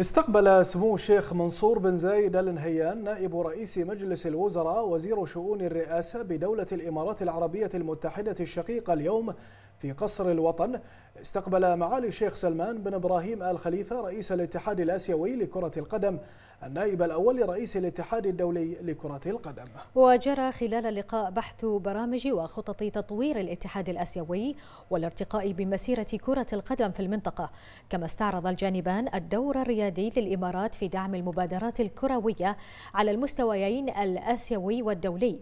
استقبل سمو الشيخ منصور بن زايد ال نهيان نائب رئيس مجلس الوزراء وزير شؤون الرئاسة بدولة الإمارات العربية المتحدة الشقيقة اليوم في قصر الوطن استقبل معالي الشيخ سلمان بن ابراهيم ال خليفه رئيس الاتحاد الاسيوي لكره القدم النائب الاول لرئيس الاتحاد الدولي لكره القدم. وجرى خلال اللقاء بحث برامج وخطط تطوير الاتحاد الاسيوي والارتقاء بمسيره كره القدم في المنطقه، كما استعرض الجانبان الدور الريادي للامارات في دعم المبادرات الكرويه على المستويين الاسيوي والدولي.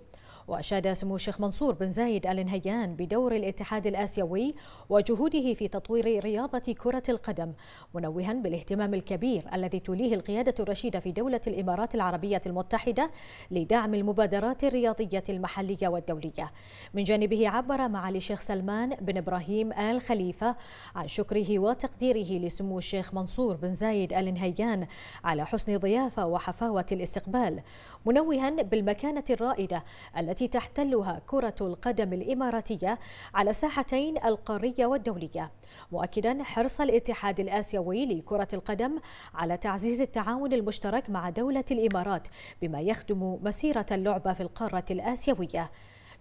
وأشاد سمو الشيخ منصور بن زايد آل نهيان بدور الاتحاد الآسيوي وجهوده في تطوير رياضة كرة القدم منوها بالاهتمام الكبير الذي توليه القيادة الرشيدة في دولة الإمارات العربية المتحدة لدعم المبادرات الرياضية المحلية والدولية من جانبه عبر معالي الشيخ سلمان بن إبراهيم آل خليفة عن شكره وتقديره لسمو الشيخ منصور بن زايد آل نهيان على حسن ضيافة وحفاوة الاستقبال منوها بالمكانة الرائدة التي التي تحتلها كرة القدم الإماراتية على الساحتين القارية والدولية مؤكدا حرص الاتحاد الآسيوي لكرة القدم على تعزيز التعاون المشترك مع دولة الإمارات بما يخدم مسيرة اللعبة في القارة الآسيوية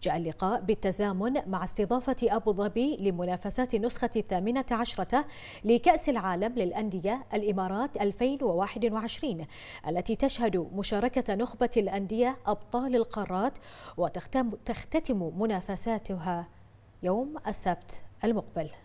جاء اللقاء بالتزامن مع استضافة أبو ظبي لمنافسات النسخة الثامنة عشرة لكأس العالم للأندية الإمارات 2021 التي تشهد مشاركة نخبة الأندية أبطال القارات وتختم منافساتها يوم السبت المقبل